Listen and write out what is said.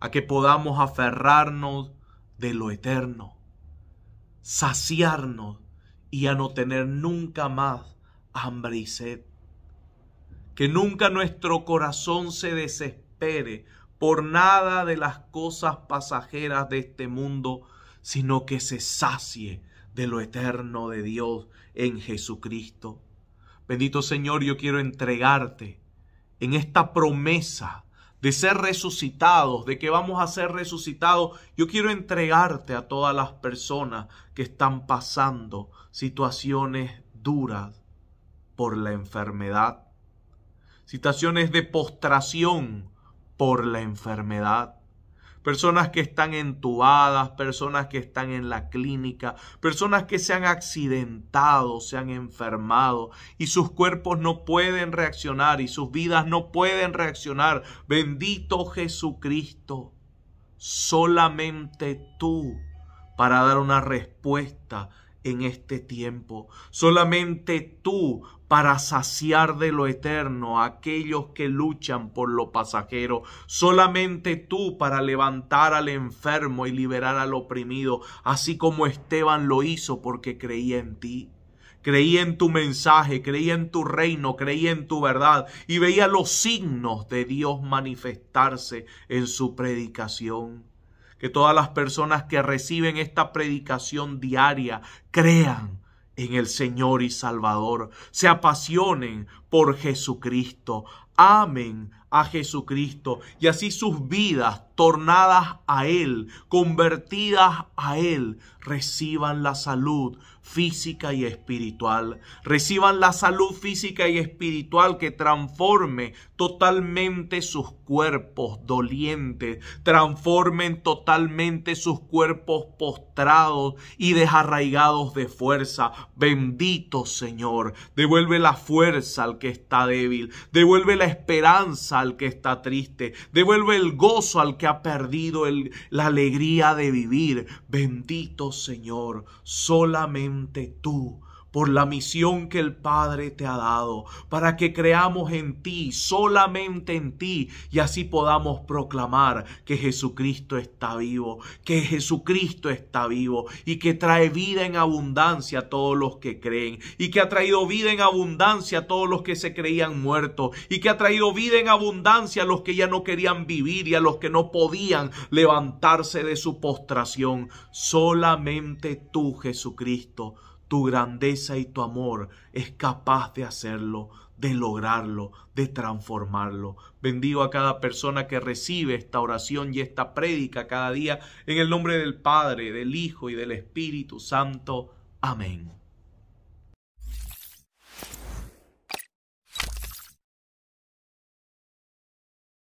a que podamos aferrarnos de lo eterno, saciarnos y a no tener nunca más hambre y sed. Que nunca nuestro corazón se desespere por nada de las cosas pasajeras de este mundo, sino que se sacie de lo eterno de Dios en Jesucristo. Bendito Señor, yo quiero entregarte en esta promesa de ser resucitados, de que vamos a ser resucitados. Yo quiero entregarte a todas las personas que están pasando situaciones duras por la enfermedad, situaciones de postración por la enfermedad, personas que están entubadas, personas que están en la clínica, personas que se han accidentado, se han enfermado y sus cuerpos no pueden reaccionar y sus vidas no pueden reaccionar. Bendito Jesucristo, solamente tú para dar una respuesta en este tiempo. Solamente tú para saciar de lo eterno a aquellos que luchan por lo pasajero. Solamente tú para levantar al enfermo y liberar al oprimido, así como Esteban lo hizo porque creía en ti. Creía en tu mensaje, creía en tu reino, creía en tu verdad y veía los signos de Dios manifestarse en su predicación que todas las personas que reciben esta predicación diaria crean en el Señor y Salvador, se apasionen por Jesucristo, amen a Jesucristo y así sus vidas tornadas a Él, convertidas a Él, reciban la salud física y espiritual. Reciban la salud física y espiritual que transforme totalmente sus cuerpos dolientes, transformen totalmente sus cuerpos postrados y desarraigados de fuerza. Bendito Señor, devuelve la fuerza al que está débil, devuelve la esperanza al que está triste, devuelve el gozo al que ha perdido la alegría de vivir. Bendito Señor, solamente tú por la misión que el Padre te ha dado, para que creamos en ti, solamente en ti, y así podamos proclamar que Jesucristo está vivo, que Jesucristo está vivo y que trae vida en abundancia a todos los que creen, y que ha traído vida en abundancia a todos los que se creían muertos, y que ha traído vida en abundancia a los que ya no querían vivir y a los que no podían levantarse de su postración. Solamente tú, Jesucristo, tu grandeza y tu amor es capaz de hacerlo, de lograrlo, de transformarlo. Bendigo a cada persona que recibe esta oración y esta prédica cada día en el nombre del Padre, del Hijo y del Espíritu Santo. Amén.